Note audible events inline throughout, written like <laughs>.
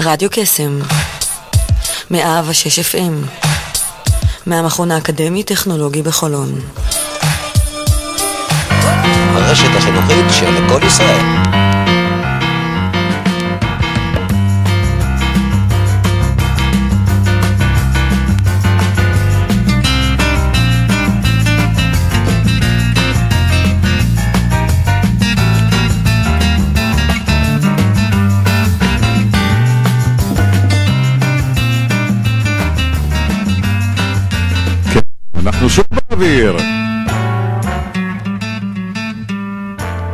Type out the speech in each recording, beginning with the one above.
רדיו קסם, 106 FM, מהמכון האקדמי-טכנולוגי בחולון. הרשת החינוכית של כל ישראל.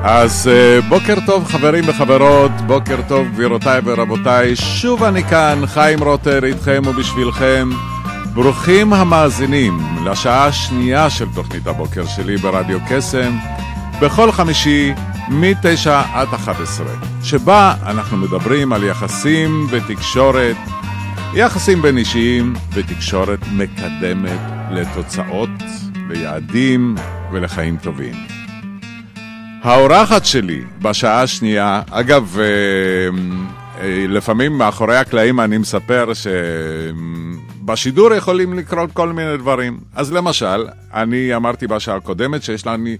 אז אה, בוקר טוב חברים וחברות, בוקר טוב גבירותיי ורבותיי, שוב אני כאן, חיים רוטר איתכם ובשבילכם. ברוכים המאזינים לשעה השנייה של תוכנית הבוקר שלי ברדיו קסם, בכל חמישי מ-9 עד 11, שבה אנחנו מדברים על יחסים ותקשורת, יחסים בין אישיים ותקשורת מקדמת לתוצאות, ליעדים ולחיים טובים. האורחת שלי בשעה השנייה, אגב, אה, אה, לפעמים מאחורי הקלעים אני מספר שבשידור אה, יכולים לקרות כל מיני דברים. אז למשל, אני אמרתי בשעה הקודמת שיש לי,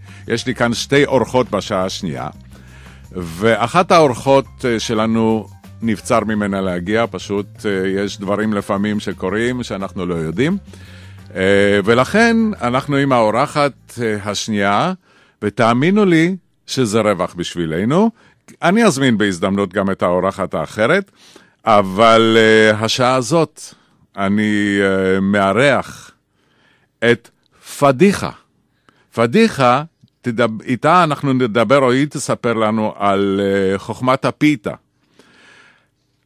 לי כאן שתי אורחות בשעה השנייה, ואחת האורחות שלנו נבצר ממנה להגיע, פשוט יש דברים לפעמים שקורים שאנחנו לא יודעים. ולכן אנחנו עם האורחת השנייה, ותאמינו לי, שזה רווח בשבילנו. אני אזמין בהזדמנות גם את האורחת האחרת, אבל uh, השעה הזאת אני uh, מארח את פדיחה. פדיחה, תדב... איתה אנחנו נדבר, או היא תספר לנו על uh, חוכמת הפיתה.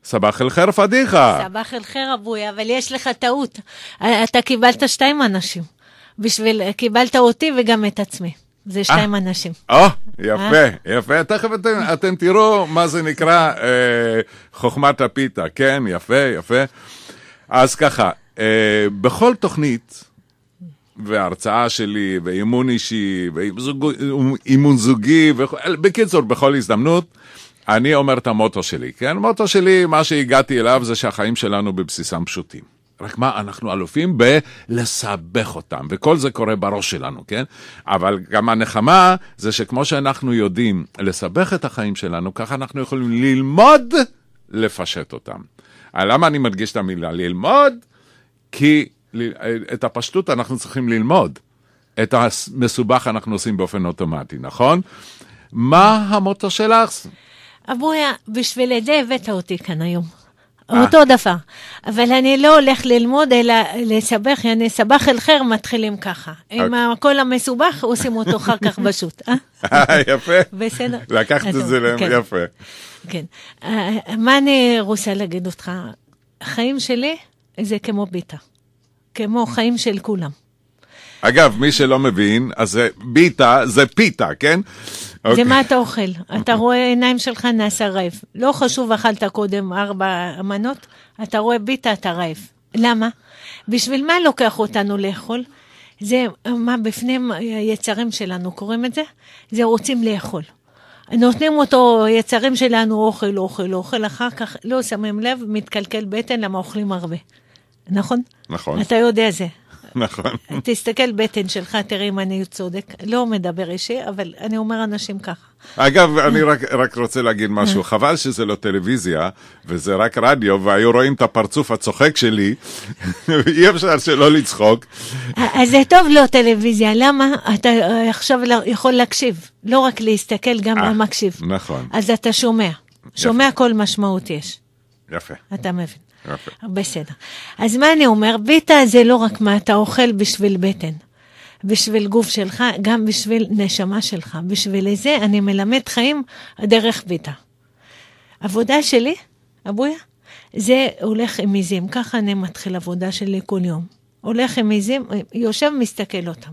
סבח אל חיר פדיחה. סבח אל חיר אבוי, אבל יש לך טעות. אתה קיבלת שתיים אנשים. בשביל, קיבלת אותי וגם את עצמי. זה אה. שתיים אנשים. או, אה? יפה, יפה. תכף אתם, אתם תראו מה זה נקרא אה, חוכמת הפיתה. כן, יפה, יפה. אז ככה, אה, בכל תוכנית, והרצאה שלי, ואימון אישי, ואימון זוגי, וכו... בקיצור, בכל הזדמנות, אני אומר את המוטו שלי. כן, המוטו שלי, מה שהגעתי אליו זה שהחיים שלנו בבסיסם פשוטים. רק מה, אנחנו אלופים בלסבך אותם, וכל זה קורה בראש שלנו, כן? אבל גם הנחמה זה שכמו שאנחנו יודעים לסבך את החיים שלנו, ככה אנחנו יכולים ללמוד לפשט אותם. אה, למה אני מדגיש את המילה ללמוד? כי אה, את הפשטות אנחנו צריכים ללמוד. את המסובך אנחנו עושים באופן אוטומטי, נכון? מה המוטו שלך? אבויה, בשביל זה הבאת אותי כאן היום. אה. אותו דבר. אבל אני לא הולך ללמוד, אלא לסבך, יעני סבח אל חיר מתחילים ככה. עם אוקיי. הכל המסובך עושים אותו אחר כך פשוט. <laughs> אה? אה, יפה. בסדר. לקחת את זה, כן. יפה. כן. מה אני רוצה להגיד אותך? החיים שלי זה כמו ביטה. כמו חיים של כולם. אגב, מי שלא מבין, אז ביטה זה פיתה, כן? Okay. זה מה אתה אוכל. Okay. אתה רואה עיניים שלך נעשה רעב. לא חשוב אכלת קודם ארבע מנות, אתה רואה ביטה, אתה רעב. למה? בשביל מה לוקח אותנו לאכול? זה מה בפני היצרים שלנו, קוראים את זה? זה רוצים לאכול. נותנים אותו, יצרים שלנו, אוכל, אוכל, אוכל, אחר כך לא שמים לב, מתקלקל בטן, למה אוכלים הרבה. נכון? נכון. אתה יודע זה. נכון. תסתכל בטן שלך, תראה אם אני צודק. לא מדבר אישי, אבל אני אומר אנשים ככה. אגב, אני רק, רק רוצה להגיד משהו. חבל שזה לא טלוויזיה, וזה רק רדיו, והיו רואים את הפרצוף הצוחק שלי, אי אפשר שלא לצחוק. אז זה טוב לא טלוויזיה, למה? אתה אה, עכשיו לא, יכול להקשיב, לא רק להסתכל, גם אה, למקשיב. לא נכון. אז אתה שומע. שומע כל משמעות יש. יפה. אתה מבין. בסדר. אז מה אני אומר? ביטה זה לא רק מה אתה אוכל בשביל בטן. בשביל גוף שלך, גם בשביל נשמה שלך. בשביל זה אני מלמד חיים דרך ביטה. עבודה שלי, אבויה, זה הולך עם עיזים. ככה אני מתחיל עבודה שלי כל יום. הולך עם עיזים, יושב, מסתכל אותם.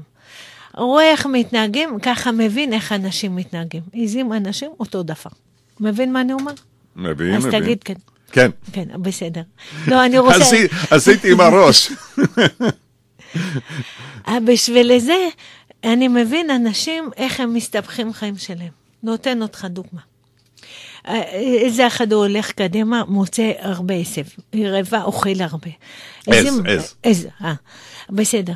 רואה איך מתנהגים, ככה מבין איך אנשים מתנהגים. עיזים אנשים, אותו דבר. מבין מה אני אומר? מבין, אז מבין. אז תגיד כן. כן. כן, בסדר. לא, אני רוצה... עשיתי עם הראש. <laughs> אה, בשביל זה, אני מבין אנשים, איך הם מסתבכים חיים שלהם. נותן אותך דוגמה. איזה אה, אחד הוא הולך קדימה, מוצא הרבה עשב. רעבה, אוכל הרבה. עז, עז. עז, אה, בסדר.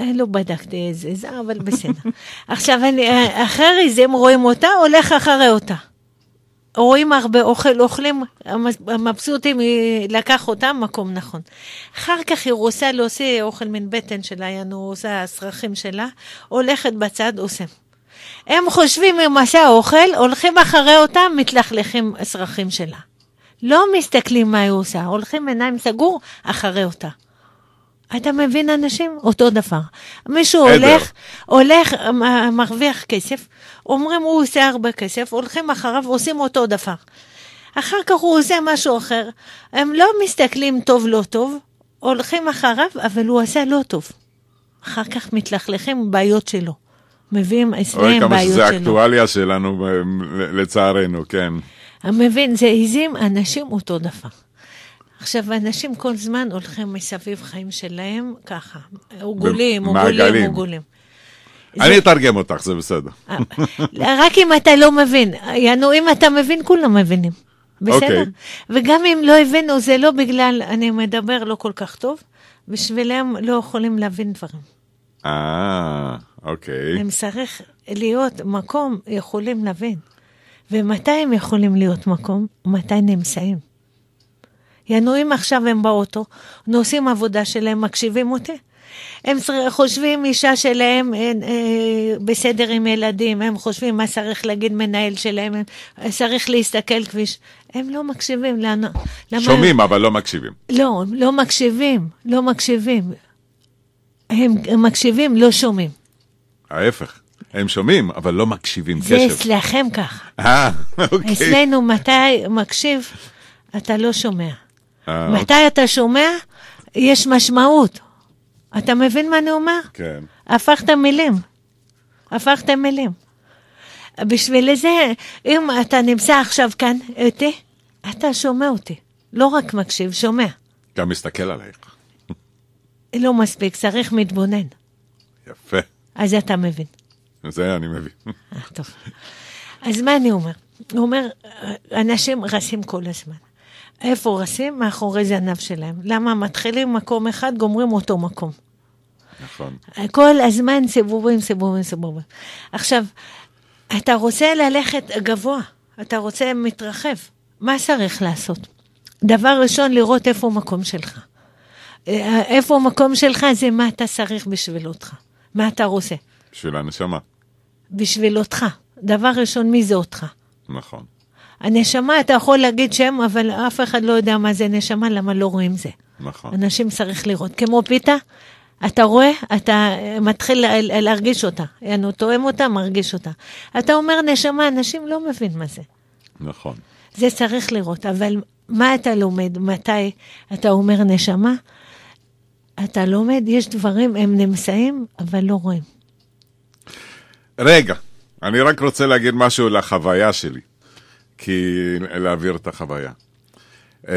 אה, לא בדקתי איזה עז, אבל בסדר. <laughs> עכשיו, אני, אחרי זה, הם רואים אותה, הולך אחרי אותה. רואים הרבה אוכל, אוכלים, המבסוטים, היא אה, לקח אותם מקום נכון. אחר כך היא רוצה להוציא אוכל מן בטן שלה, יענו, עושה הסרחים שלה, הולכת בצד, עושה. הם חושבים אם עשה אוכל, הולכים אחרי אותם, מתלכלכים הסרחים שלה. לא מסתכלים מה היא עושה, הולכים עיניים סגור אחרי אותה. אתה מבין אנשים? אותו דבר. מישהו עדר. הולך, הולך, מרוויח כסף, אומרים הוא עושה הרבה כסף, הולכים אחריו עושים אותו דבר. אחר כך הוא עושה משהו אחר. הם לא מסתכלים טוב לא טוב, הולכים אחריו, אבל הוא עשה לא טוב. אחר כך מתלכלכים בעיות שלו. מביאים אצלם בעיות שלו. אוי, כמה שזה אקטואליה שלנו, לצערנו, כן. מבין, זה עיזים, אנשים אותו דבר. עכשיו, אנשים כל זמן הולכים מסביב חיים שלהם ככה, עוגולים, עוגולים, עוגולים. אני אתרגם אותך, זה בסדר. אה, רק אם אתה לא מבין. יענו, אם אתה מבין, כולם מבינים. בסדר? Okay. אוקיי. וגם אם לא הבינו, זה לא בגלל אני מדבר לא כל כך טוב, בשבילם לא יכולים להבין דברים. אה, אוקיי. הם צריך להיות מקום, יכולים להבין. ומתי הם יכולים להיות מקום? מתי נמצאים. ינועים עכשיו הם באוטו, נוסעים עבודה שלהם, מקשיבים אותי. הם חושבים אישה שלהם אין, אה, אה, בסדר עם ילדים, הם חושבים מה צריך להגיד מנהל שלהם, אה, צריך להסתכל כביש. הם לא מקשיבים לנו. למה שומעים, אבל לא מקשיבים. לא, הם לא מקשיבים, לא מקשיבים. הם, הם מקשיבים, לא שומעים. ההפך. הם שומעים, אבל לא מקשיבים קשב. זה אצלכם ככה. אה, <laughs> אוקיי. אצלנו מתי מקשיב, אתה לא שומע. אה, מתי אוקיי. אתה שומע? יש משמעות. אתה מבין מה אני אומר? כן. הפכת מילים. הפכת מילים. בשביל זה, אם אתה נמצא עכשיו כאן איתי, אתה שומע אותי. לא רק מקשיב, שומע. גם מסתכל עלייך. <laughs> לא מספיק, צריך מתבונן. יפה. אז אתה מבין. זה אני מבין. אה, טוב. אז מה אני אומר? הוא אומר, אנשים רצים כל הזמן. איפה רסים? מאחורי זה ענב שלהם. למה מתחילים מקום אחד, גומרים אותו מקום. נכון. כל הזמן סיבובים, סיבובים, סיבובים. עכשיו, אתה רוצה ללכת גבוה, אתה רוצה מתרחב, מה צריך לעשות? דבר ראשון, לראות איפה המקום שלך. איפה המקום שלך זה מה אתה צריך בשביל אותך. מה אתה רוצה? בשביל הנשמה. בשביל אותך. דבר ראשון, מי זה אותך? נכון. הנשמה, אתה יכול להגיד שם, אבל אף אחד לא יודע מה זה נשמה, למה לא רואים זה. נכון. אנשים צריך לראות. כמו פיתה, אתה רואה, אתה אה, מתחיל להרגיש אותה. יענו, תואם אותה, מרגיש אותה. אתה אומר נשמה, אנשים לא מבין מה זה. נכון. זה צריך לראות, אבל מה אתה לומד? מתי אתה אומר נשמה? אתה לומד, יש דברים, הם נמצאים, אבל לא רואים. רגע, אני רק רוצה להגיד משהו לחוויה שלי. כי להעביר את החוויה. אה,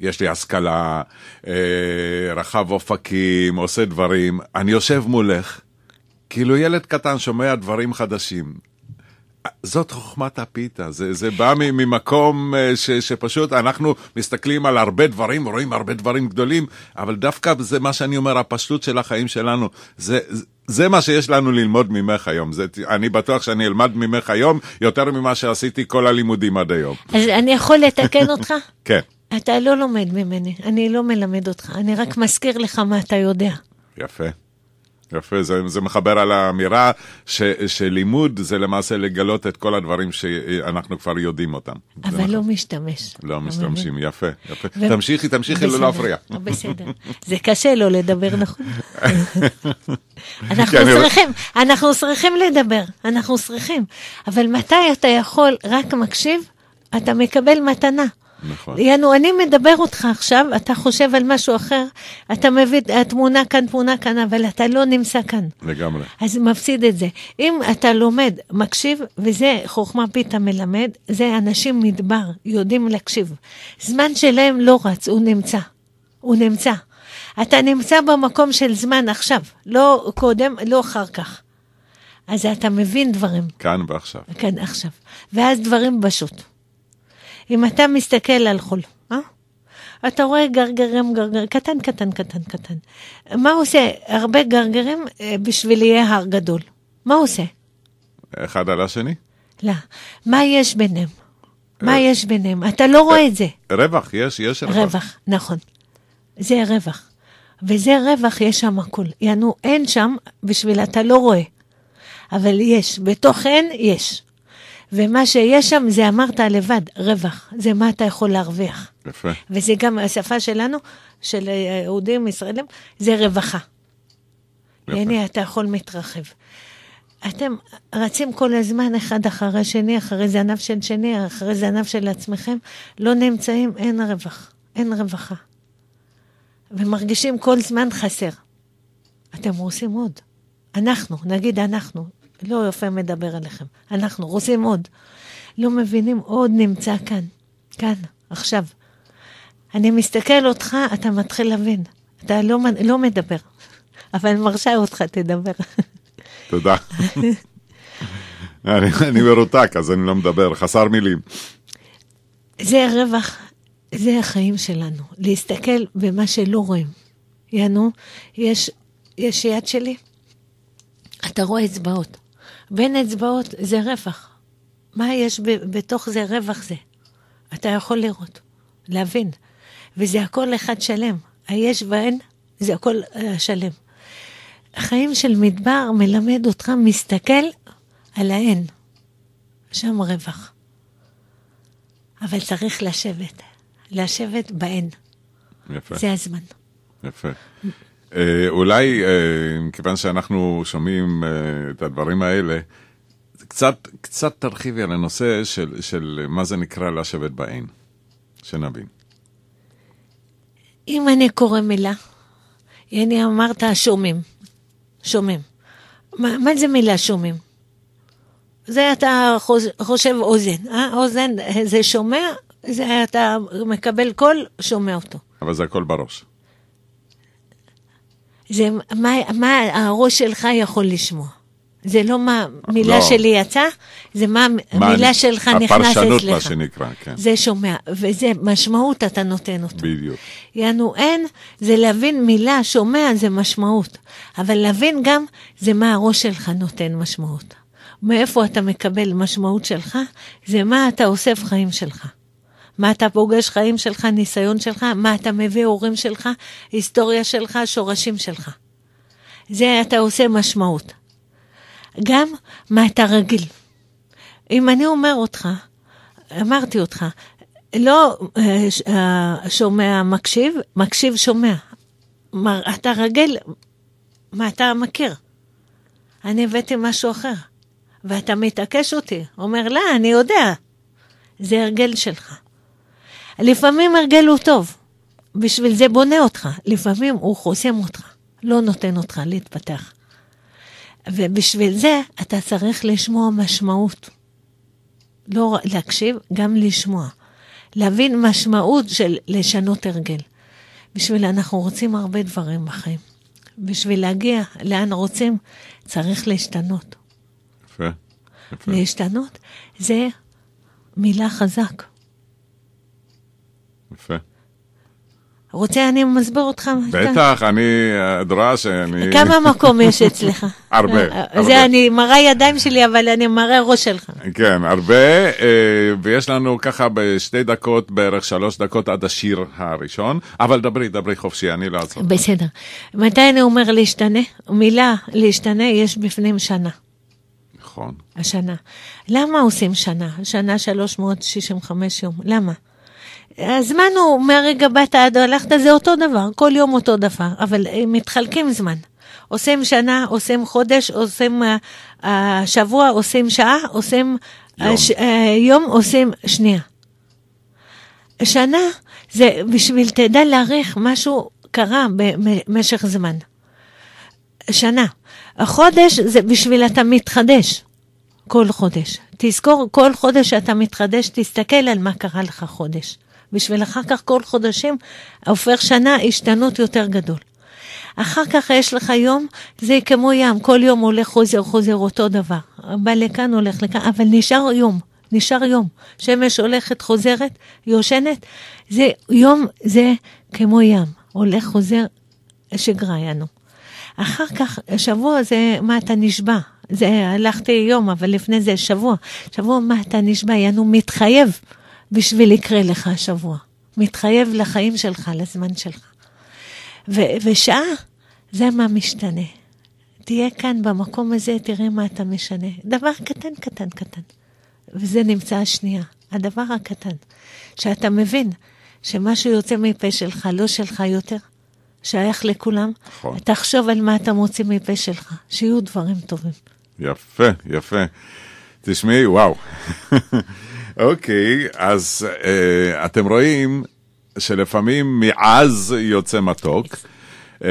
יש לי השכלה, אה, רחב אופקים, עושה דברים. אני יושב מולך, כאילו ילד קטן שומע דברים חדשים. זאת חוכמת הפיתה, זה, זה בא ממקום אה, ש, שפשוט אנחנו מסתכלים על הרבה דברים, רואים הרבה דברים גדולים, אבל דווקא זה מה שאני אומר, הפשטות של החיים שלנו, זה... זה מה שיש לנו ללמוד ממך היום, זה, אני בטוח שאני אלמד ממך היום יותר ממה שעשיתי כל הלימודים עד היום. אז אני יכול לתקן אותך? <laughs> כן. אתה לא לומד ממני, אני לא מלמד אותך, אני רק מזכיר לך מה אתה יודע. יפה. יפה, זה, זה מחבר על האמירה ש, שלימוד זה למעשה לגלות את כל הדברים שאנחנו כבר יודעים אותם. אבל לא נכון. משתמש. לא משתמשים, יפה, יפה. ו... תמשיכי, תמשיכי, לא להפריע. <laughs> בסדר, זה קשה לא לדבר נכון. <laughs> אנחנו צריכים, אנחנו צריכים לדבר, אנחנו צריכים. אבל מתי אתה יכול, רק מקשיב, אתה מקבל מתנה. נכון. יענו, אני מדבר אותך עכשיו, אתה חושב על משהו אחר, אתה מביא, התמונה כאן, תמונה כאן, אבל אתה לא נמצא כאן. לגמרי. אז מפסיד את זה. אם אתה לומד, מקשיב, וזה חוכמה פיתה מלמד, זה אנשים מדבר, יודעים להקשיב. זמן שלהם לא רץ, הוא נמצא. הוא נמצא. אתה נמצא במקום של זמן עכשיו, לא קודם, לא אחר כך. אז אתה מבין דברים. כאן ועכשיו. כאן עכשיו. ואז דברים פשוט. אם אתה מסתכל על חול, אה? אתה רואה גרגרים, גרגר, קטן, קטן, קטן, קטן. מה עושה? הרבה גרגרים אה, בשביל יהיה הר גדול. מה עושה? אחד על השני? לא. מה יש ביניהם? מה אה, יש ביניהם? אתה לא רואה אה, את זה. רווח, יש, יש רווח. רווח, נכון. זה רווח. וזה רווח, יש שם הכול. יענו, אין שם בשביל אתה לא רואה. אבל יש, בתוך אין, יש. ומה שיש שם, זה אמרת לבד, רווח. זה מה אתה יכול להרוויח. יפה. וזה גם השפה שלנו, של אה, יהודים, ישראלים, זה רווחה. יפה. הנה, אתה יכול מתרחב. אתם רצים כל הזמן אחד אחרי שני, אחרי זנב של שני, אחרי זנב של עצמכם, לא נמצאים, אין רווח, אין רווחה. ומרגישים כל זמן חסר. אתם עושים עוד. אנחנו, נגיד אנחנו, לא יפה מדבר עליכם. אנחנו רוצים עוד. לא מבינים, עוד נמצא כאן. כאן, עכשיו. אני מסתכל אותך, אתה מתחיל להבין. אתה לא, לא מדבר, אבל אני מרשה אותך, תדבר. תודה. אני, אני מרותק, אז אני לא מדבר, חסר מילים. זה הרווח, זה החיים שלנו, להסתכל במה שלא רואים. יענו, יש, יש יד שלי, אתה רואה אצבעות. בין אצבעות זה רווח. מה יש ב- בתוך זה רווח זה? אתה יכול לראות, להבין. וזה הכל אחד שלם. היש ואין, זה הכל uh, שלם. חיים של מדבר מלמד אותך, מסתכל על האין. שם רווח. אבל צריך לשבת. לשבת באין. יפה. זה הזמן. יפה. אה, אולי, אה, כיוון שאנחנו שומעים אה, את הדברים האלה, קצת, קצת תרחיבי על הנושא של, של מה זה נקרא לשבת בעין, שנבין. אם אני קורא מילה, הנה אמרת שומעים, שומעים. מה, מה זה מילה שומעים? זה אתה חושב אוזן, אה? אוזן זה שומע, זה אתה מקבל קול, שומע אותו. אבל זה הכל בראש. זה מה, מה הראש שלך יכול לשמוע. זה לא מה מילה לא. שלי יצאה, זה מה, מה מילה אני, שלך נכנסת לך. הפרשנות, מה שנקרא, כן. זה שומע, וזה משמעות אתה נותן אותה. בדיוק. יענו אין, זה להבין מילה, שומע, זה משמעות. אבל להבין גם, זה מה הראש שלך נותן משמעות. מאיפה אתה מקבל משמעות שלך, זה מה אתה אוסף חיים שלך. מה אתה פוגש חיים שלך, ניסיון שלך, מה אתה מביא הורים שלך, היסטוריה שלך, שורשים שלך. זה אתה עושה משמעות. גם מה אתה רגיל. אם אני אומר אותך, אמרתי אותך, לא אה, שומע מקשיב, מקשיב שומע. כלומר, אתה רגיל, מה אתה מכיר? אני הבאתי משהו אחר. ואתה מתעקש אותי, אומר, לא, אני יודע. זה הרגל שלך. לפעמים הרגל הוא טוב, בשביל זה בונה אותך. לפעמים הוא חוסם אותך, לא נותן אותך להתפתח. ובשביל זה אתה צריך לשמוע משמעות. לא להקשיב, גם לשמוע. להבין משמעות של לשנות הרגל. בשביל אנחנו רוצים הרבה דברים בחיים. בשביל להגיע לאן רוצים, צריך להשתנות. יפה. יפה. להשתנות זה מילה חזק. יפה. רוצה אני מסביר אותך? בטח, אני אדרש, שאני... כמה מקום יש אצלך? הרבה, אה, הרבה. זה אני מראה ידיים שלי, אבל אני מראה ראש שלך. כן, הרבה, אה, ויש לנו ככה בשתי דקות, בערך שלוש דקות עד השיר הראשון, אבל דברי, דברי חופשי, אני לא אעצור. בסדר. מתי אני אומר להשתנה? מילה להשתנה יש בפנים שנה. נכון. השנה. למה עושים שנה? שנה 365 יום. למה? הזמן הוא מהרגע באת עד הלכת, זה אותו דבר, כל יום אותו דבר, אבל אה, מתחלקים זמן. עושים שנה, עושים חודש, עושים uh, אה, שבוע, עושים שעה, עושים יום, uh, ש, uh, יום עושים שנייה. שנה זה בשביל תדע להעריך משהו קרה במשך זמן. שנה. החודש זה בשביל אתה מתחדש כל חודש. תזכור, כל חודש שאתה מתחדש, תסתכל על מה קרה לך חודש. בשביל אחר כך כל חודשים, הופך שנה, השתנות יותר גדול. אחר כך יש לך יום, זה כמו ים, כל יום הולך חוזר, חוזר אותו דבר. בא לכאן, הולך לכאן, אבל נשאר יום, נשאר יום. שמש הולכת, חוזרת, יושנת. זה יום, זה כמו ים, הולך, חוזר, שגרה יענו. אחר כך, שבוע זה מה אתה נשבע. זה הלכתי יום, אבל לפני זה שבוע. שבוע מה אתה נשבע, יענו מתחייב. בשביל יקרה לך השבוע. מתחייב לחיים שלך, לזמן שלך. ו- ושעה, זה מה משתנה. תהיה כאן במקום הזה, תראה מה אתה משנה. דבר קטן, קטן, קטן. וזה נמצא השנייה, הדבר הקטן. שאתה מבין שמשהו יוצא מפה שלך, לא שלך יותר, שייך לכולם. נכון. תחשוב על מה אתה מוציא מפה שלך, שיהיו דברים טובים. יפה, יפה. תשמעי, וואו. <laughs> אוקיי, אז אה, אתם רואים שלפעמים מעז יוצא מתוק. אה,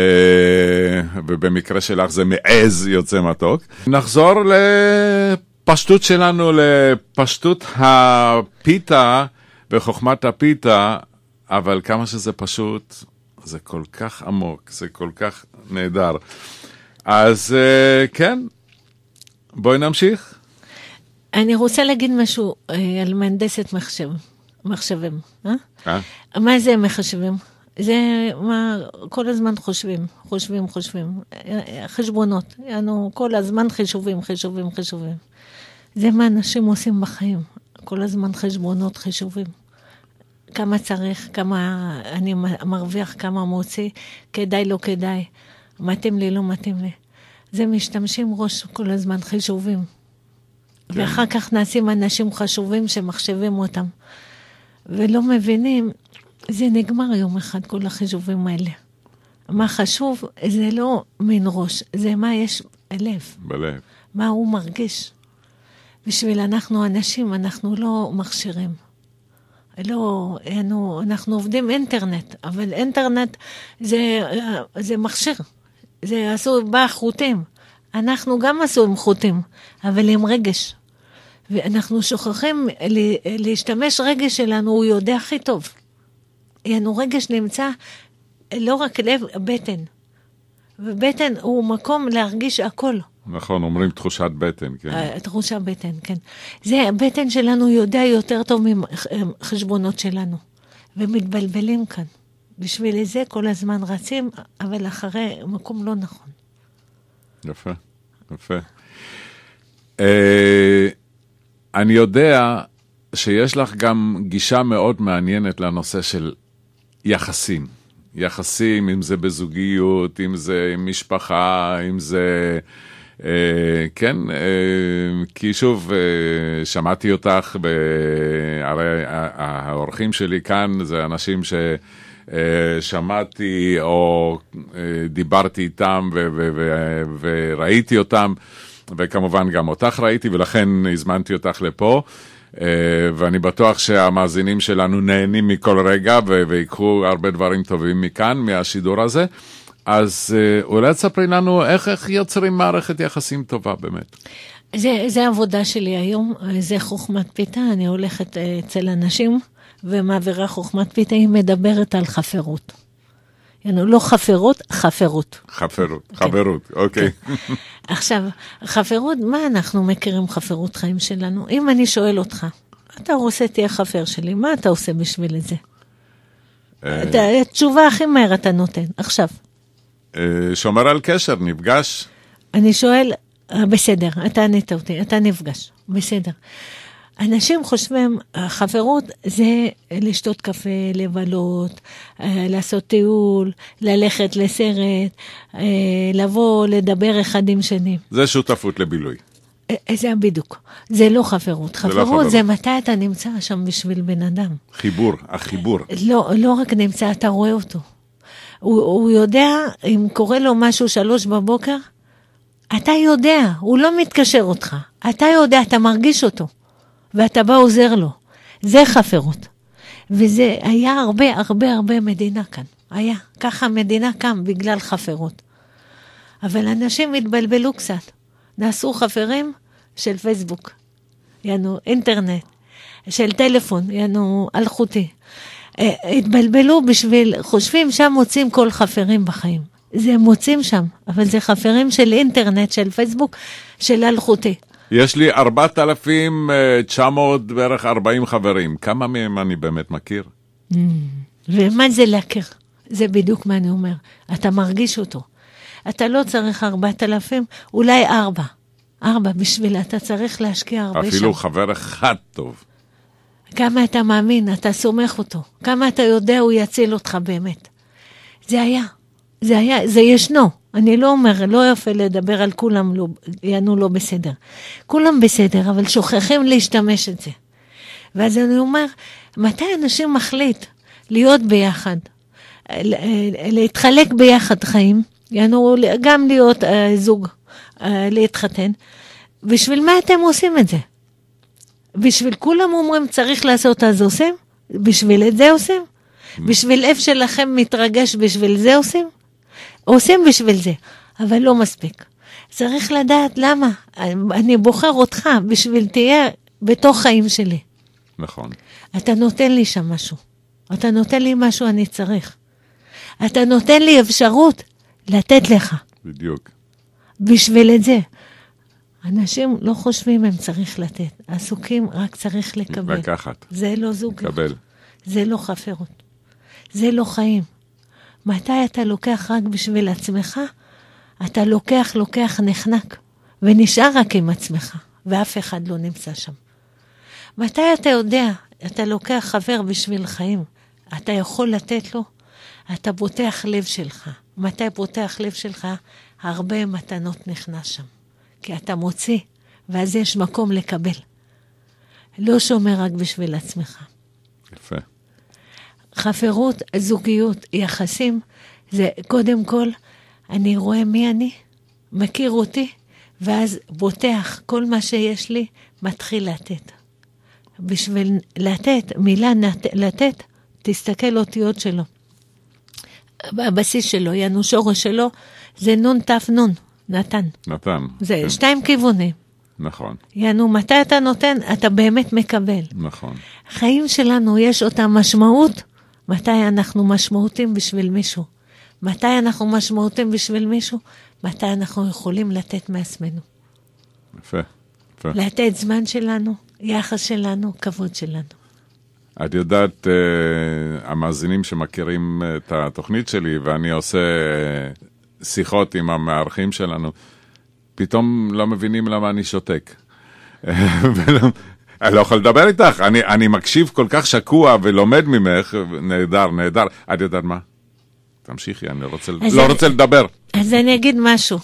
ובמקרה שלך זה מעז יוצא מתוק. נחזור לפשטות שלנו, לפשטות הפיתה וחוכמת הפיתה, אבל כמה שזה פשוט, זה כל כך עמוק, זה כל כך נהדר. אז אה, כן, בואי נמשיך. אני רוצה להגיד משהו אה, על מהנדסת מחשב, מחשבים. אה? אה? מה זה מחשבים? זה מה כל הזמן חושבים, חושבים, חושבים. אה, חשבונות, אנו כל הזמן חישובים, חישובים, חישובים. זה מה אנשים עושים בחיים, כל הזמן חשבונות, חישובים. כמה צריך, כמה אני מרוויח, כמה מוציא, כדאי, לא כדאי, מתאים לי, לא מתאים לי. זה משתמשים ראש כל הזמן, חישובים. כן. ואחר כך נעשים אנשים חשובים שמחשבים אותם. ולא מבינים, זה נגמר יום אחד, כל החישובים האלה. מה חשוב זה לא מן ראש, זה מה יש בלב. בלב. מה הוא מרגיש. בשביל אנחנו אנשים, אנחנו לא מכשירים. לא, אנו, אנחנו עובדים אינטרנט, אבל אינטרנט זה, זה מכשיר, זה עשוי בחוטים. אנחנו גם עשו עם חוטים, אבל עם רגש. ואנחנו שוכחים להשתמש רגש שלנו, הוא יודע הכי טוב. יענו רגש נמצא לא רק לב, בטן. ובטן הוא מקום להרגיש הכל. נכון, אומרים תחושת בטן, כן. אה, תחושת בטן, כן. זה, הבטן שלנו יודע יותר טוב מחשבונות שלנו, ומתבלבלים כאן. בשביל זה כל הזמן רצים, אבל אחרי מקום לא נכון. יפה, יפה. אה, אני יודע שיש לך גם גישה מאוד מעניינת לנושא של יחסים. יחסים, אם זה בזוגיות, אם זה עם משפחה, אם זה... אה, כן, אה, כי שוב, אה, שמעתי אותך, ב... הרי האורחים שלי כאן זה אנשים ש... אה, שמעתי או אה, דיברתי איתם ו- ו- ו- וראיתי אותם. וכמובן גם אותך ראיתי, ולכן הזמנתי אותך לפה. Uh, ואני בטוח שהמאזינים שלנו נהנים מכל רגע ויקחו הרבה דברים טובים מכאן, מהשידור הזה. אז uh, אולי תספרי לנו איך, איך יוצרים מערכת יחסים טובה באמת. זה, זה העבודה שלי היום, זה חוכמת פיתה, אני הולכת אה, אצל אנשים ומעבירה חוכמת פיתה, היא מדברת על חפרות. לא חפרות, חפרות. חפרות, okay. כן. חברות, אוקיי. Okay. כן. Okay. עכשיו, חפרות, מה אנחנו מכירים חפרות חיים שלנו? אם אני שואל אותך, אתה רוצה, תהיה חבר שלי, מה אתה עושה בשביל זה? אה. התשובה הכי מהר אתה נותן, עכשיו. אה, שומר על קשר, נפגש. אני שואל, אה, בסדר, אתה ענית אותי, אתה נפגש, בסדר. אנשים חושבים, חברות זה לשתות קפה, לבלות, אה, לעשות טיול, ללכת לסרט, אה, לבוא, לדבר אחד עם שני. זה שותפות לבילוי. אה, זה בדיוק. זה לא חברות. חברות זה, לא חברות. זה מתי אתה נמצא שם בשביל בן אדם. חיבור, החיבור. לא, לא רק נמצא, אתה רואה אותו. הוא, הוא יודע, אם קורה לו משהו שלוש בבוקר, אתה יודע, הוא לא מתקשר אותך. אתה יודע, אתה מרגיש אותו. ואתה בא עוזר לו. זה חפרות. וזה היה הרבה, הרבה, הרבה מדינה כאן. היה. ככה המדינה קם בגלל חפרות. אבל אנשים התבלבלו קצת. נעשו חברים של פייסבוק, יענו אינטרנט, של טלפון, יענו אלחוטי. אה, התבלבלו בשביל, חושבים שם מוצאים כל חפרים בחיים. זה מוצאים שם, אבל זה חפרים של אינטרנט, של פייסבוק, של אלחוטי. יש לי 4,900 אה, בערך 40 חברים. כמה מהם אני באמת מכיר? Mm. ומה זה להכיר? זה בדיוק מה אני אומר. אתה מרגיש אותו. אתה לא צריך 4,000, אולי 4. 4 בשביל, אתה צריך להשקיע הרבה שם. אפילו חבר אחד טוב. כמה אתה מאמין, אתה סומך אותו. כמה אתה יודע, הוא יציל אותך באמת. זה היה. זה היה, זה ישנו. אני לא אומר, לא יפה לדבר על כולם לא, יענו לא בסדר. כולם בסדר, אבל שוכחים להשתמש את זה. ואז אני אומר, מתי אנשים מחליט להיות ביחד, אה, להתחלק ביחד חיים, יענו גם להיות uh, זוג, uh, להתחתן, בשביל מה אתם עושים את זה? בשביל כולם אומרים צריך לעשות אז עושים? בשביל את זה עושים? בשביל איפה שלכם מתרגש בשביל זה עושים? עושים בשביל זה, אבל לא מספיק. צריך לדעת למה אני בוחר אותך בשביל תהיה בתוך חיים שלי. נכון. אתה נותן לי שם משהו. אתה נותן לי משהו אני צריך. אתה נותן לי אפשרות לתת לך. בדיוק. בשביל את זה. אנשים לא חושבים הם צריך לתת, עסוקים רק צריך לקבל. לקחת. זה לא זוג. לקבל. זה לא חפרות. זה לא חיים. מתי אתה לוקח רק בשביל עצמך? אתה לוקח, לוקח, נחנק, ונשאר רק עם עצמך, ואף אחד לא נמצא שם. מתי אתה יודע, אתה לוקח חבר בשביל חיים, אתה יכול לתת לו? אתה פותח לב שלך. מתי פותח לב שלך? הרבה מתנות נכנס שם. כי אתה מוציא, ואז יש מקום לקבל. לא שומר רק בשביל עצמך. חפירות זוגיות, יחסים, זה קודם כל, אני רואה מי אני, מכיר אותי, ואז בוטח, כל מה שיש לי מתחיל לתת. בשביל לתת, מילה נת, לתת, תסתכל אותיות שלו. הבסיס שלו, יענו שורש שלו, זה נון תף נון, נתן. נתן. זה כן. שתיים כיוונים. נכון. יענו, מתי אתה נותן, אתה באמת מקבל. נכון. חיים שלנו, יש אותה משמעות. מתי אנחנו משמעותיים בשביל מישהו? מתי אנחנו משמעותיים בשביל מישהו? מתי אנחנו יכולים לתת מעצמנו. יפה, יפה. לתת זמן שלנו, יחס שלנו, כבוד שלנו. את יודעת, uh, המאזינים שמכירים אה, את התוכנית שלי, ואני עושה אה, שיחות עם המארחים שלנו, פתאום לא מבינים למה אני שותק. <laughs> אני לא יכול לדבר איתך, אני, אני מקשיב כל כך שקוע ולומד ממך, נהדר, נהדר. את יודעת מה? תמשיכי, אני רוצה, לא אני, רוצה לדבר. אז אני אגיד משהו.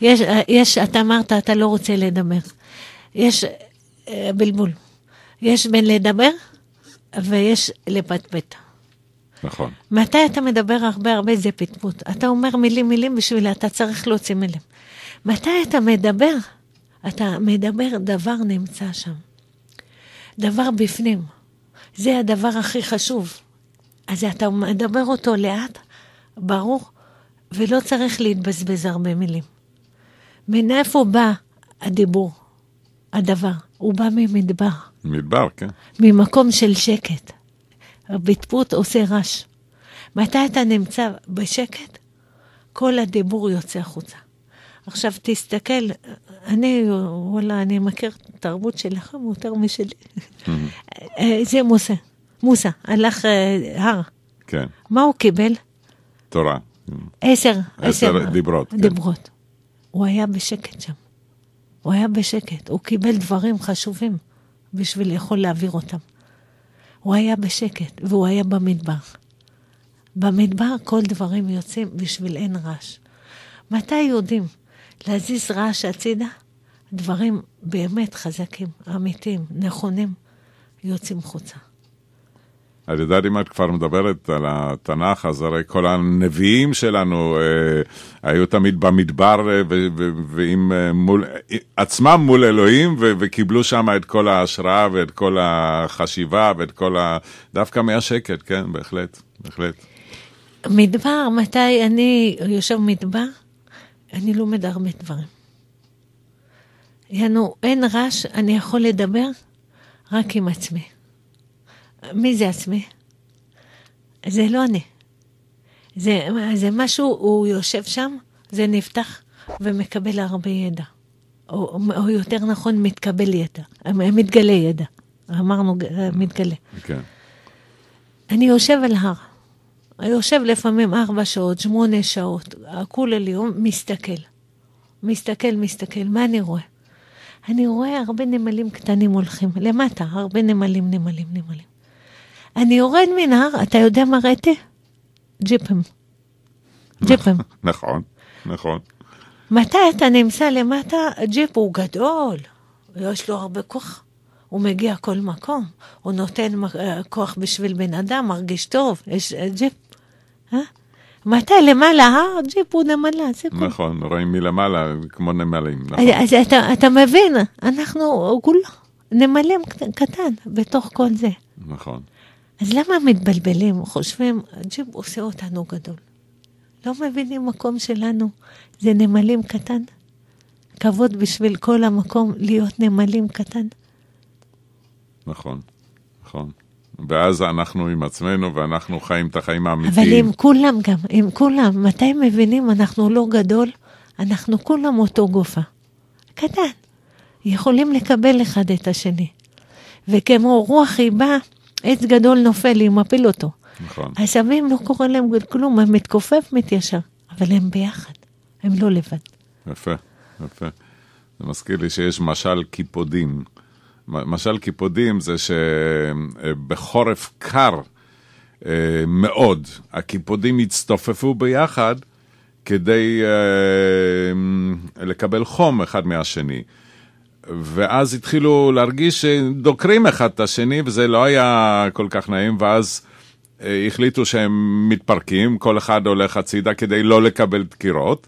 יש, יש, אתה אמרת, אתה לא רוצה לדבר. יש אה, בלבול. יש בין לדבר ויש לפטפט. נכון. מתי אתה מדבר הרבה הרבה זה פטפוט. אתה אומר מילים מילים בשביל אתה צריך להוציא מילים. מתי אתה מדבר? אתה מדבר, דבר נמצא שם. דבר בפנים. זה הדבר הכי חשוב. אז אתה מדבר אותו לאט, ברור, ולא צריך להתבזבז הרבה מילים. מאיפה בא הדיבור, הדבר? הוא בא ממדבר. מדבר, כן. ממקום של שקט. הבטפוט עושה רעש. מתי אתה נמצא בשקט? כל הדיבור יוצא החוצה. עכשיו תסתכל, אני, וואלה, אני מכיר תרבות שלכם יותר משלי. Mm-hmm. אה, זה מוסה, מוסה, הלך אה, הר. כן. מה הוא קיבל? תורה. עשר, עשר דיברות. כן. דיברות. הוא היה בשקט שם. הוא היה בשקט. הוא קיבל דברים חשובים בשביל יכול להעביר אותם. הוא היה בשקט, והוא היה במדבר. במדבר כל דברים יוצאים בשביל אין רעש. מתי יודעים להזיז רעש הצידה, דברים באמת חזקים, אמיתיים, נכונים, יוצאים חוצה. את יודעת, אם את כבר מדברת על התנ"ך, אז הרי כל הנביאים שלנו אה, היו תמיד במדבר אה, ו- ו- ועם אה, מול, אה, עצמם מול אלוהים, ו- וקיבלו שם את כל ההשראה ואת כל החשיבה ואת כל ה... דווקא מהשקט, כן, בהחלט, בהחלט. מדבר, מתי אני יושב מדבר? אני לומד הרבה דברים. יענו, אין רעש, אני יכול לדבר רק עם עצמי. מי זה עצמי? זה לא אני. זה, זה משהו, הוא יושב שם, זה נפתח ומקבל הרבה ידע. או, או יותר נכון, מתקבל ידע. מתגלה ידע. אמרנו, מתגלה. כן. Okay. אני יושב על הר. יושב לפעמים ארבע שעות, שמונה שעות, כול יום, מסתכל. מסתכל, מסתכל, מה אני רואה? אני רואה הרבה נמלים קטנים הולכים, למטה, הרבה נמלים, נמלים, נמלים. אני יורד מנהר, אתה יודע מה ראיתי? ג'יפים. נכון, ג'יפים. נכון, נכון. מתי אתה נמצא למטה, ג'יפ הוא גדול, יש לו הרבה כוח. הוא מגיע כל מקום, הוא נותן אה, כוח בשביל בן אדם, מרגיש טוב, יש אה, ג'יפ. אה? מתי למעלה, אה? ג'יפ הוא נמלה, זה כל... נכון, רואים מלמעלה כמו נמלים, נכון. אה, אז אתה, אתה מבין, אנחנו כולו נמלים קטן בתוך כל זה. נכון. אז למה מתבלבלים, חושבים, ג'יפ עושה אותנו גדול? לא מבינים מקום שלנו, זה נמלים קטן? כבוד בשביל כל המקום להיות נמלים קטן? נכון, נכון. ואז אנחנו עם עצמנו, ואנחנו חיים את החיים האמיתיים. אבל עם כולם גם, עם כולם. מתי מבינים, אנחנו לא גדול, אנחנו כולם אותו גופה. קטן. יכולים לקבל אחד את השני. וכמו רוח היא באה, עץ גדול נופל, היא מפיל אותו. נכון. השבים לא קורה להם כלום, הם מתכופף, מתיישר, אבל הם ביחד, הם לא לבד. יפה, יפה. זה מזכיר לי שיש משל קיפודים. משל קיפודים זה שבחורף קר אה, מאוד, הקיפודים יצטופפו ביחד כדי אה, לקבל חום אחד מהשני. ואז התחילו להרגיש שדוקרים אחד את השני, וזה לא היה כל כך נעים, ואז אה, החליטו שהם מתפרקים, כל אחד הולך הצידה כדי לא לקבל דקירות,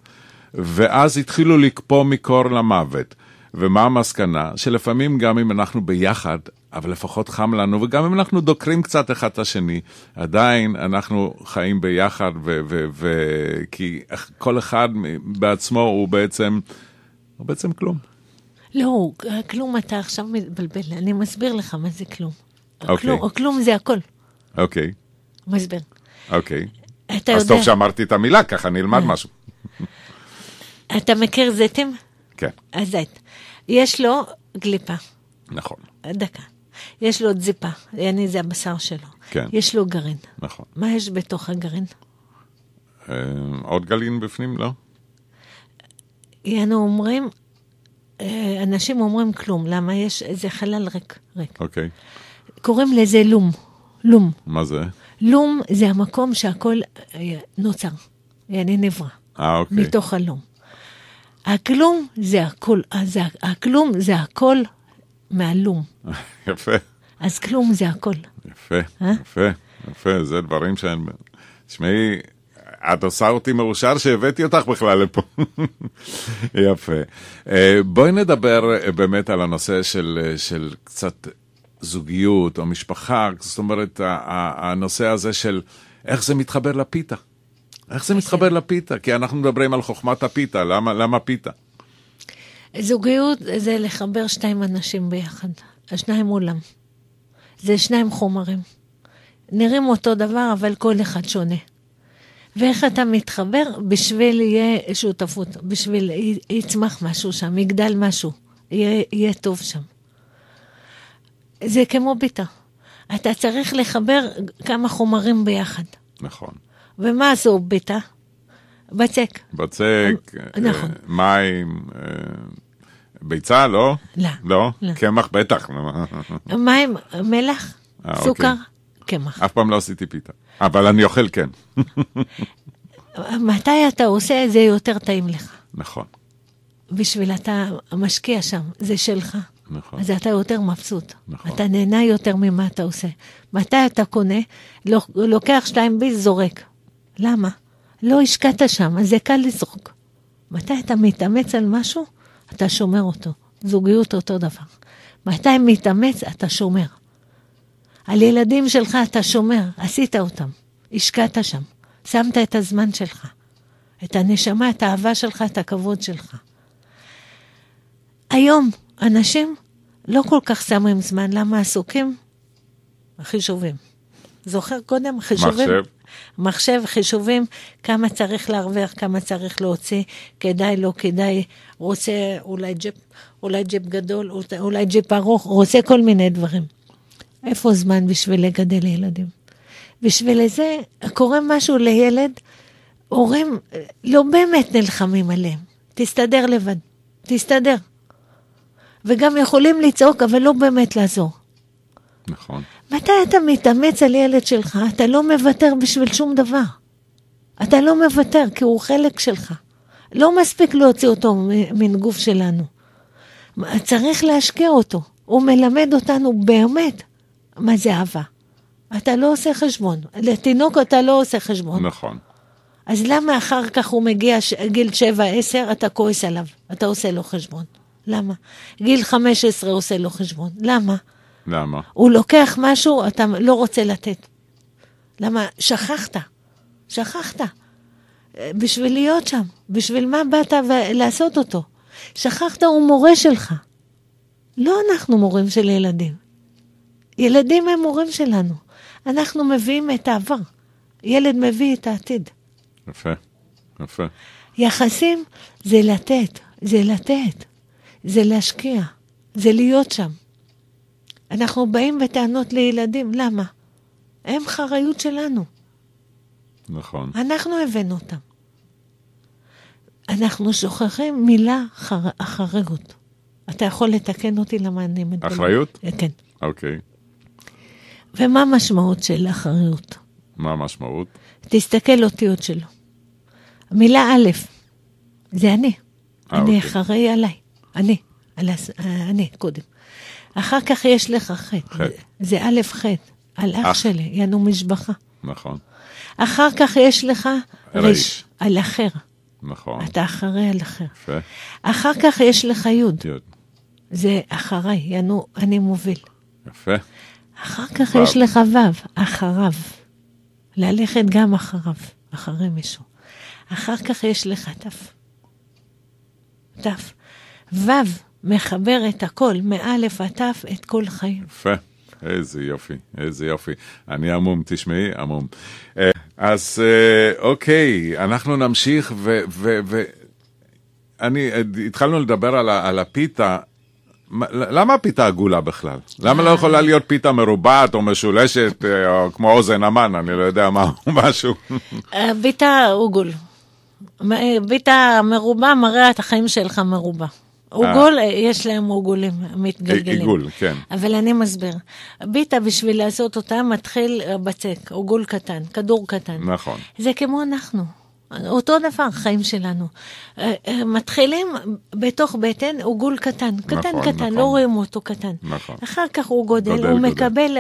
ואז התחילו לקפוא מקור למוות. ומה המסקנה? שלפעמים גם אם אנחנו ביחד, אבל לפחות חם לנו, וגם אם אנחנו דוקרים קצת אחד את השני, עדיין אנחנו חיים ביחד, ו- ו- ו- כי כל אחד בעצמו הוא בעצם, הוא בעצם כלום. לא, כלום אתה עכשיו מבלבל, אני מסביר לך מה זה כלום. Okay. אוקיי. כלום, זה הכל. אוקיי. Okay. מסביר. אוקיי. Okay. אז יודע... טוב שאמרתי את המילה, ככה נלמד אה. משהו. אתה מכיר זיתים? כן. הזית. יש לו גליפה. נכון. דקה. יש לו זיפה, אני זה הבשר שלו. כן. יש לו גרעין. נכון. מה יש בתוך הגרעין? אה, אמ, עוד גלעין בפנים, לא? יענו אומרים, אה, אנשים אומרים כלום, למה יש איזה חלל ריק. ריק. אוקיי. קוראים לזה לום. לום. מה זה? לום זה המקום שהכל אה, נוצר, יעני נברא. אה, אוקיי. מתוך הלום. הכלום זה הכל, זה, הכלום זה הכל מהלום. <laughs> יפה. אז כלום זה הכל. יפה, אה? יפה, יפה, זה דברים שהם... תשמעי, את עושה אותי מאושר שהבאתי אותך בכלל לפה. <laughs> יפה. אה, בואי נדבר אה, באמת על הנושא של, של קצת זוגיות או משפחה, זאת אומרת, הנושא הזה של איך זה מתחבר לפיתה. איך זה מתחבר לפיתה? כי אנחנו מדברים על חוכמת הפיתה, למה, למה פיתה? זוגיות זה לחבר שתיים אנשים ביחד, השניים עולם. זה שניים חומרים. נראים אותו דבר, אבל כל אחד שונה. ואיך אתה מתחבר? בשביל יהיה שותפות, בשביל יצמח משהו שם, יגדל משהו, יהיה, יהיה טוב שם. זה כמו ביטה. אתה צריך לחבר כמה חומרים ביחד. נכון. ומה עשו ביתה? בצק. בצק, נכון. אה, מים, אה, ביצה, לא? לא. לא? לא. קמח בטח. מים, מלח, אה, אוקיי. סוכר, קמח. אף פעם לא עשיתי פיתה, אבל אני אוכל כן. מתי אתה עושה את זה יותר טעים לך. נכון. בשביל אתה משקיע שם, זה שלך. נכון. אז אתה יותר מבסוט. נכון. אתה נהנה יותר ממה אתה עושה. מתי אתה קונה, לוקח שתיים ביס, זורק. למה? לא השקעת שם, אז זה קל לזרוק. מתי אתה מתאמץ על משהו, אתה שומר אותו. זוגיות אותו דבר. מתי מתאמץ, אתה שומר. על ילדים שלך אתה שומר, עשית אותם, השקעת שם, שמת את הזמן שלך, את הנשמה, את האהבה שלך, את הכבוד שלך. היום אנשים לא כל כך שמים זמן, למה עסוקים? החישובים. זוכר קודם חישובים? מחשב. מחשב, חישובים, כמה צריך להרוויח, כמה צריך להוציא, כדאי, לא כדאי, רוצה אולי ג'יפ, אולי ג'יפ גדול, אולי ג'יפ ארוך, רוצה כל מיני דברים. איפה זמן בשביל לגדל ילדים? בשביל זה קורה משהו לילד, הורים לא באמת נלחמים עליהם. תסתדר לבד, תסתדר. וגם יכולים לצעוק, אבל לא באמת לעזור. נכון. מתי אתה מתאמץ על ילד שלך? אתה לא מוותר בשביל שום דבר. אתה לא מוותר, כי הוא חלק שלך. לא מספיק להוציא אותו מן גוף שלנו. צריך להשקיע אותו. הוא מלמד אותנו באמת מה זה אהבה. אתה לא עושה חשבון. לתינוק אתה לא עושה חשבון. נכון. אז למה אחר כך הוא מגיע ש... גיל 7-10, אתה כועס עליו, אתה עושה לו חשבון? למה? גיל 15 עושה לו חשבון, למה? למה? הוא לוקח משהו, אתה לא רוצה לתת. למה? שכחת. שכחת. בשביל להיות שם. בשביל מה באת לעשות אותו? שכחת, הוא מורה שלך. לא אנחנו מורים של ילדים. ילדים הם מורים שלנו. אנחנו מביאים את העבר. ילד מביא את העתיד. יפה, יפה. יחסים זה לתת, זה לתת, זה להשקיע, זה להיות שם. אנחנו באים בטענות לילדים, למה? הם חריות שלנו. נכון. אנחנו הבאנו אותם. אנחנו שוכחים מילה חר... אחריות. אתה יכול לתקן אותי למה אני מדברת. אחריות? כן. אוקיי. ומה המשמעות של אחריות? מה המשמעות? תסתכל אותיות שלו. המילה א', זה אני. 아, אה, אני אוקיי. אחראי עליי. אני. על הס... אה, אני קודם. אחר כך יש לך חטא. חטא. זה א' חטא, על אח, אח שלי, יענו משבחה. נכון. אחר כך יש לך רש, על אחר. נכון. אתה אחרי על אחר. יפה. אחר כך יש לך יוד. יוד. זה אחריי, יענו, אני מוביל. יפה. אחר כך וו. יש לך וו, אחריו. ללכת גם אחריו, אחרי מישהו. אחר כך יש לך תף. תף. וו. מחבר את הכל, מאלף עד תף, את כל חיים. יפה. איזה יופי, איזה יופי. אני עמום, תשמעי, עמום. אה, אז אה, אוקיי, אנחנו נמשיך, ואני, אה, התחלנו לדבר על, על הפיתה. למה פיתה עגולה בכלל? למה לא יכולה להיות פיתה מרובעת או משולשת או כמו אוזן המן, אני לא יודע מה, <laughs> משהו? פיתה עוגול. פיתה מרובה מראה את החיים שלך מרובה. עוגול, אה. אה, יש להם עוגולים מתגלגלים. אה, עיגול, כן. אבל אני מסביר. ביטה, בשביל לעשות אותה, מתחיל בצק, עוגול קטן, כדור קטן. נכון. זה כמו אנחנו. אותו דבר, חיים שלנו. מתחילים בתוך בטן עוגול קטן, קטן נכון, קטן, לא נכון. לא רואים אותו קטן. נכון. אחר כך הוא גודל, גודל הוא גודל. מקבל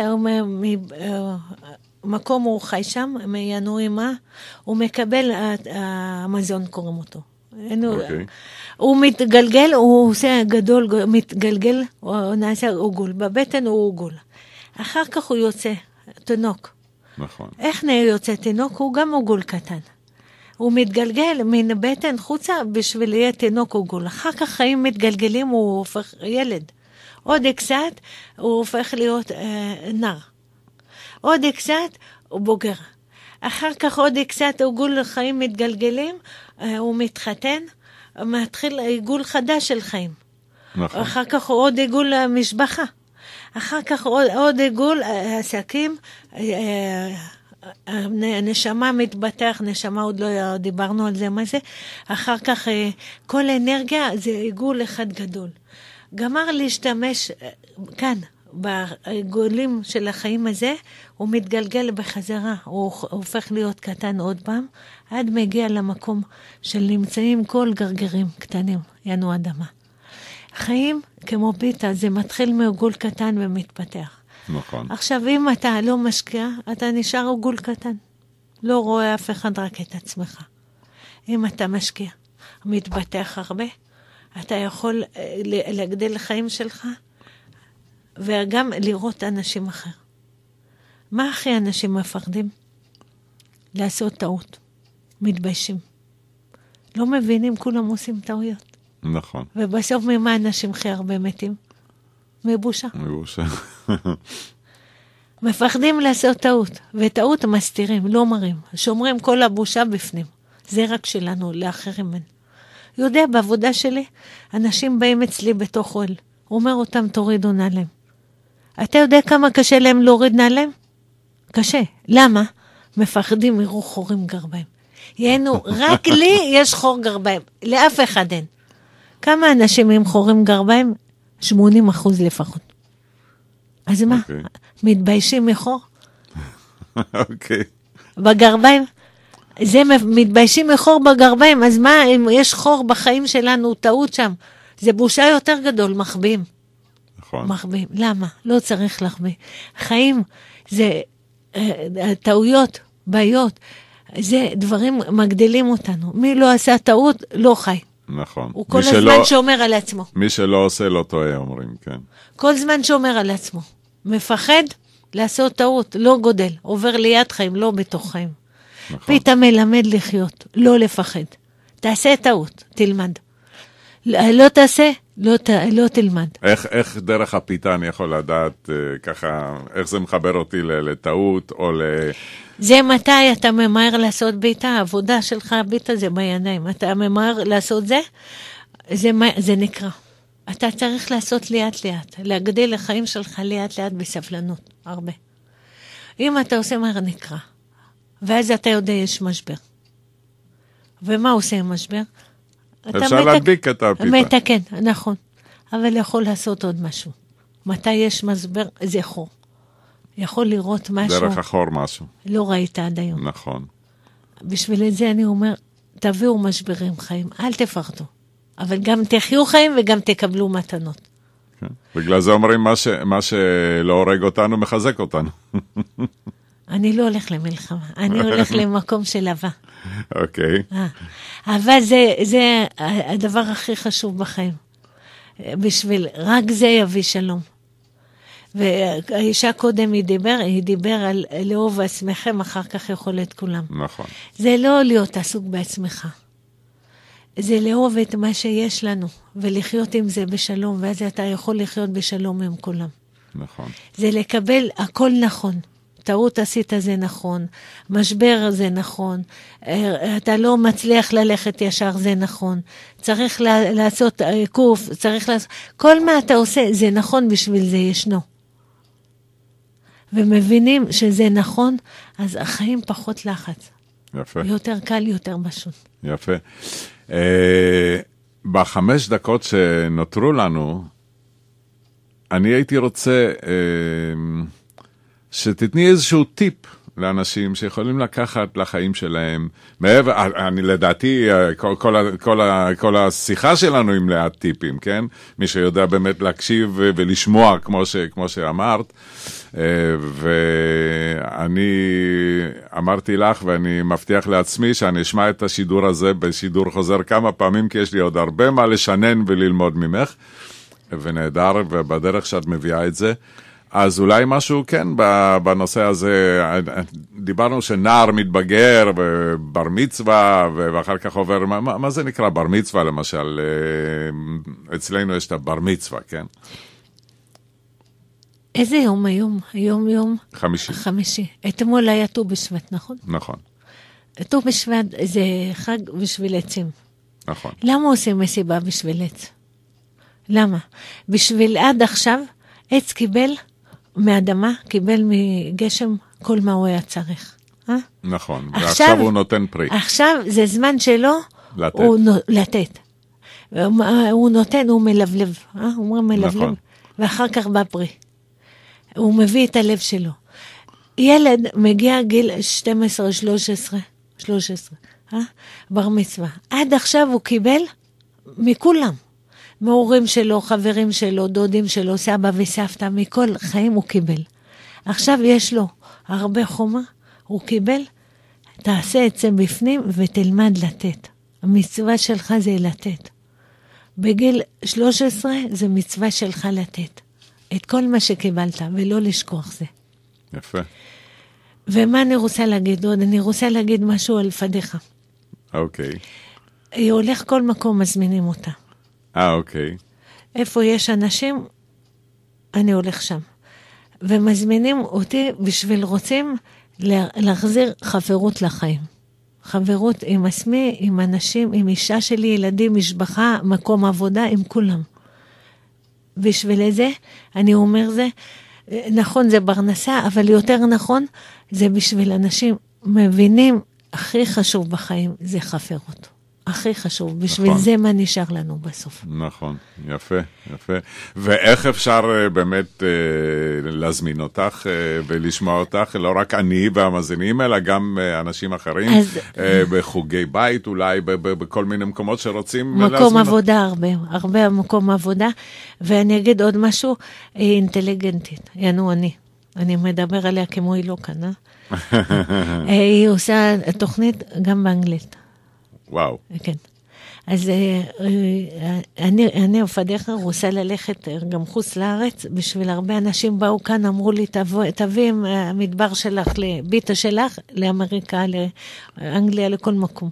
מקום הוא חי שם, מינוי מה, הוא מקבל המזון קוראים אותו. אין הוא... Okay. אוקיי. הוא מתגלגל, הוא עושה גדול, מתגלגל, הוא נעשה עוגול. בבטן הוא עוגול. אחר כך הוא יוצא, תינוק. נכון. איך יוצא תינוק? הוא גם עוגול קטן. הוא מתגלגל מן הבטן חוצה בשביל להיות תינוק עוגול. אחר כך חיים מתגלגלים, הוא הופך ילד. עוד קצת, הוא הופך להיות אה, נער. עוד קצת, הוא בוגר. אחר כך עוד קצת עיגול חיים מתגלגלים, הוא אה, מתחתן, מתחיל עיגול חדש של חיים. נכון. אחר כך עוד עיגול משפחה. אחר כך עוד, עוד עיגול אה, עסקים, הנשמה אה, מתבטח, נשמה עוד לא דיברנו על זה, מה זה? אחר כך כל אנרגיה זה עיגול אחד גדול. גמר להשתמש כאן, בגולים של החיים הזה, הוא מתגלגל בחזרה, הוא הופך להיות קטן עוד פעם, עד מגיע למקום של נמצאים כל גרגרים קטנים, ינו אדמה. חיים כמו פיתה, זה מתחיל מעוגול קטן ומתפתח. נכון. עכשיו, אם אתה לא משקיע, אתה נשאר עוגול קטן. לא רואה אף אחד, רק את עצמך. אם אתה משקיע, מתפתח הרבה, אתה יכול אה, להגדיל חיים שלך וגם לראות אנשים אחר. מה הכי אנשים מפחדים? לעשות טעות. מתביישים. לא מבינים, כולם עושים טעויות. נכון. ובסוף ממה אנשים הכי הרבה מתים? מבושה. מבושה. מפחדים לעשות טעות, וטעות מסתירים, לא מראים. שומרים כל הבושה בפנים. זה רק שלנו, לאחרים אין. יודע, בעבודה שלי, אנשים באים אצלי בתוך עול. אומר אותם, תורידו נעלם. אתה יודע כמה קשה להם להוריד נעליהם? קשה. למה? מפחדים מרוח חורים גרביים. יענו, רק לי יש חור גרביים, לאף אחד אין. כמה אנשים עם חורים גרביים? 80 אחוז לפחות. אז מה, okay. אוקיי. מתביישים מחור? <laughs> אוקיי. okay. בגרביים? זה, מתביישים מחור בגרביים, אז מה, אם יש חור בחיים שלנו, טעות שם. זה בושה יותר גדול, מחביאים. נכון. מחביאים. למה? לא צריך להחביא. חיים זה אה, טעויות, בעיות, זה דברים מגדילים אותנו. מי לא עשה טעות, לא חי. נכון. הוא כל שלא, הזמן שומר על עצמו. מי שלא עושה, לא טועה, אומרים, כן. כל זמן שומר על עצמו. מפחד לעשות טעות, לא גודל. עובר ליד חיים, לא בתוך חיים. נכון. פיתה מלמד לחיות, לא לפחד. תעשה טעות, תלמד. לא לא תעשה, לא, ת, לא תלמד. איך, איך דרך הפיתה אני יכול לדעת אה, ככה, איך זה מחבר אותי לטעות או ל... זה מתי אתה ממהר לעשות ביתה, העבודה שלך, הביתה זה בידיים. אתה ממהר לעשות זה, זה, זה נקרא. אתה צריך לעשות לאט-לאט, להגדיל לחיים שלך לאט-לאט בסבלנות, הרבה. אם אתה עושה מהר נקרא, ואז אתה יודע יש משבר. ומה עושה עם משבר? אפשר מתק... להדביק את הפיתה. מתקן, נכון. אבל יכול לעשות עוד משהו. מתי יש מסבר? זה חור. יכול לראות משהו. דרך החור משהו. לא ראית עד היום. נכון. בשביל את זה אני אומר, תביאו משברים חיים, אל תפחדו. אבל גם תחיו חיים וגם תקבלו מתנות. כן. בגלל זה אומרים, מה, ש... מה שלא הורג אותנו, מחזק אותנו. <laughs> אני לא הולך למלחמה, אני <laughs> הולך למקום של אהבה. אוקיי. אה, אהבה זה, זה הדבר הכי חשוב בחיים. בשביל, רק זה יביא שלום. והאישה קודם היא דיבר, היא דיבר על לאהוב עצמכם, אחר כך יכול את כולם. נכון. זה לא להיות עסוק בעצמך. זה לאהוב את מה שיש לנו, ולחיות עם זה בשלום, ואז אתה יכול לחיות בשלום עם כולם. נכון. זה לקבל הכל נכון. טעות עשית זה נכון, משבר זה נכון, אה, אתה לא מצליח ללכת ישר זה נכון, צריך לעשות אה, עיקוף, צריך לעשות, כל מה אתה עושה זה נכון בשביל זה ישנו. ומבינים שזה נכון, אז החיים פחות לחץ. יפה. יותר קל, יותר פשוט. יפה. Uh, בחמש דקות שנותרו לנו, אני הייתי רוצה... Uh, שתתני איזשהו טיפ לאנשים שיכולים לקחת לחיים שלהם, מעבר, אני לדעתי, כל, כל, כל, כל השיחה שלנו עם לאט טיפים, כן? מי שיודע באמת להקשיב ולשמוע, כמו, ש, כמו שאמרת. אה, ואני אמרתי לך, ואני מבטיח לעצמי שאני אשמע את השידור הזה בשידור חוזר כמה פעמים, כי יש לי עוד הרבה מה לשנן וללמוד ממך, ונהדר, ובדרך שאת מביאה את זה. אז אולי משהו, כן, בנושא הזה, דיברנו שנער מתבגר, בר מצווה, ואחר כך עובר, מה, מה זה נקרא בר מצווה למשל? אה, אצלנו יש את הבר מצווה, כן? איזה יום היום? היום יום? חמישי. חמישי. אתמול היה ט"ו בשבט, נכון? נכון. ט"ו בשבט זה חג בשביל עצים. נכון. למה עושים מסיבה בשביל עץ? למה? בשביל עד עכשיו עץ קיבל מאדמה, קיבל מגשם כל מה הוא היה צריך. אה? נכון, עכשיו, ועכשיו הוא נותן פרי. עכשיו זה זמן שלו לתת. הוא, נ, לתת. הוא נותן, הוא מלבלב, אה? הוא אומר מלבלב, נכון. ואחר כך בא פרי. הוא מביא את הלב שלו. ילד מגיע גיל 12, 13, 13, אה? בר מצווה. עד עכשיו הוא קיבל מכולם. מהורים שלו, חברים שלו, דודים שלו, סבא וסבתא, מכל חיים הוא קיבל. עכשיו יש לו הרבה חומה, הוא קיבל, תעשה את זה בפנים ותלמד לתת. המצווה שלך זה לתת. בגיל 13 זה מצווה שלך לתת. את כל מה שקיבלת, ולא לשכוח זה. יפה. ומה אני רוצה להגיד עוד? אני רוצה להגיד משהו על פדיחה. אוקיי. Okay. היא הולך כל מקום, מזמינים אותה. אה, אוקיי. איפה יש אנשים, אני הולך שם. ומזמינים אותי בשביל רוצים להחזיר חברות לחיים. חברות עם עצמי, עם אנשים, עם אישה שלי, ילדים, משפחה, מקום עבודה, עם כולם. בשביל זה, אני אומר זה, נכון, זה פרנסה, אבל יותר נכון, זה בשביל אנשים מבינים הכי חשוב בחיים, זה חברות. הכי חשוב, נכון. בשביל נכון. זה מה נשאר לנו בסוף. נכון, יפה, יפה. ואיך אפשר אה, באמת אה, להזמין אותך אה, ולשמוע אותך, לא רק אני והמאזינים, אלא גם אה, אנשים אחרים, אז... אה, בחוגי בית אולי, ב- ב- בכל מיני מקומות שרוצים אה, מקום להזמין. מקום עבודה הרבה, הרבה מקום עבודה. ואני אגיד עוד משהו, היא אה, אינטליגנטית, יענו אני. אני מדבר עליה כמו היא לא כאן, <laughs> אה? היא עושה תוכנית גם באנגלית. וואו. כן. אז אה, אה, אני, אני דרר, רוצה ללכת אה, גם חוץ לארץ. בשביל הרבה אנשים באו כאן, אמרו לי, תביא עם המדבר שלך, לביטה שלך, לאמריקה, לאנגליה, לכל מקום.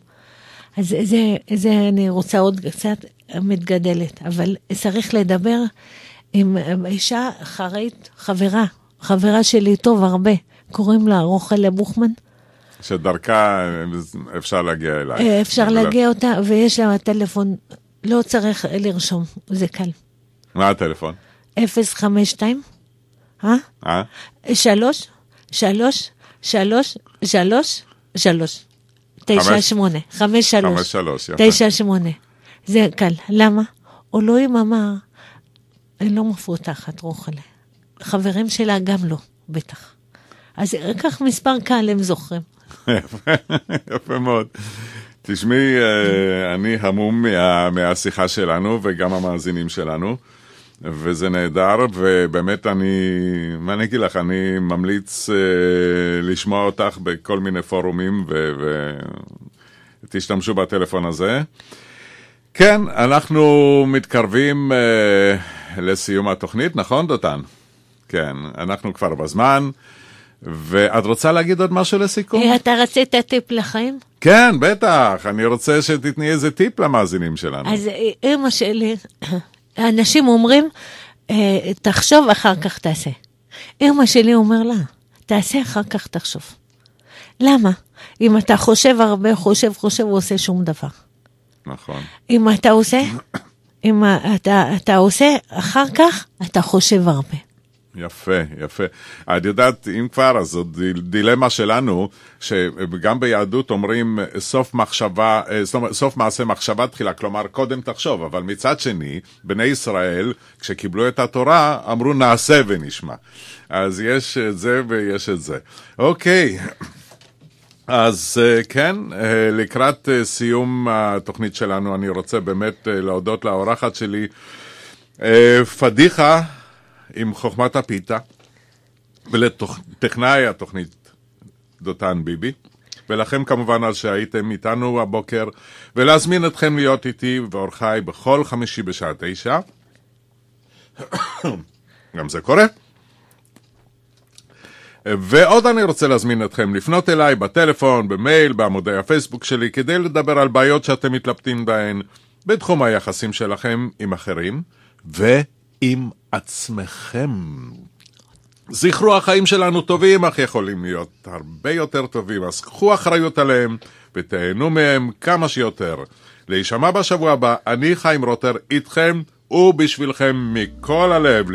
אז זה, זה אני רוצה עוד קצת מתגדלת, אבל צריך לדבר עם אישה אחרית, חברה, חברה שלי טוב הרבה, קוראים לה רוחל בוכמן. שדרכה אה, אפשר להגיע אליי. אה, אפשר לא- להגיע אותה, ויש שם טלפון, לא צריך לרשום, זה קל. מה הטלפון? 052, אה? אה? 3, 3, 3, 3, 3. 3, 3, 3, 3, 3, למה? 3, 3, 3, 3, 3, 3, חברים שלה 3, 3, 3, 3, 3, 3, 3, קל 3, 3, יפה מאוד. תשמעי, אה, אני המום מה, מהשיחה שלנו וגם המאזינים שלנו, וזה נהדר, ובאמת אני, מה אני אגיד לך, אני ממליץ uh, לשמוע אותך בכל מיני פורומים, ותשתמשו בטלפון הזה. כן, אנחנו מתקרבים uh, לסיום התוכנית, נכון, דותן? כן, אנחנו כבר בזמן. ואת רוצה להגיד עוד משהו לסיכום? אה, אתה רצית טיפ לחיים? כן, בטח, אני רוצה שתתני איזה טיפ למאזינים שלנו. אז אה, אמא שלי, אנשים אומרים, אה, תחשוב, אחר כך תעשה. אמא שלי אומר לה, תעשה, אחר כך תחשוב. למה? אם אתה חושב הרבה, חושב, חושב, הוא עושה שום דבר. נכון. אם אתה עושה, אם אתה, אתה עושה, אחר כך אתה חושב הרבה. יפה, יפה. את יודעת, אם כבר, אז זו דילמה שלנו, שגם ביהדות אומרים סוף מחשבה, אה, זאת אומרת, סוף מעשה מחשבה תחילה, כלומר, קודם תחשוב, אבל מצד שני, בני ישראל, כשקיבלו את התורה, אמרו נעשה ונשמע. אז יש את זה ויש את זה. אוקיי. אז אה, כן, אה, לקראת סיום התוכנית שלנו, אני רוצה באמת להודות לאורחת שלי, פדיחה עם חוכמת הפיתה, ולטכנאי התוכנית דותן ביבי, ולכם כמובן על שהייתם איתנו הבוקר, ולהזמין אתכם להיות איתי ואורחיי בכל חמישי בשעה תשע. <coughs> גם זה קורה. ועוד אני רוצה להזמין אתכם לפנות אליי בטלפון, במייל, בעמודי הפייסבוק שלי, כדי לדבר על בעיות שאתם מתלבטים בהן בתחום היחסים שלכם עם אחרים, ו... עם עצמכם. זכרו, החיים שלנו טובים, אך יכולים להיות הרבה יותר טובים, אז קחו אחריות עליהם ותהנו מהם כמה שיותר. להישמע בשבוע הבא, אני חיים רוטר איתכם ובשבילכם מכל הלב.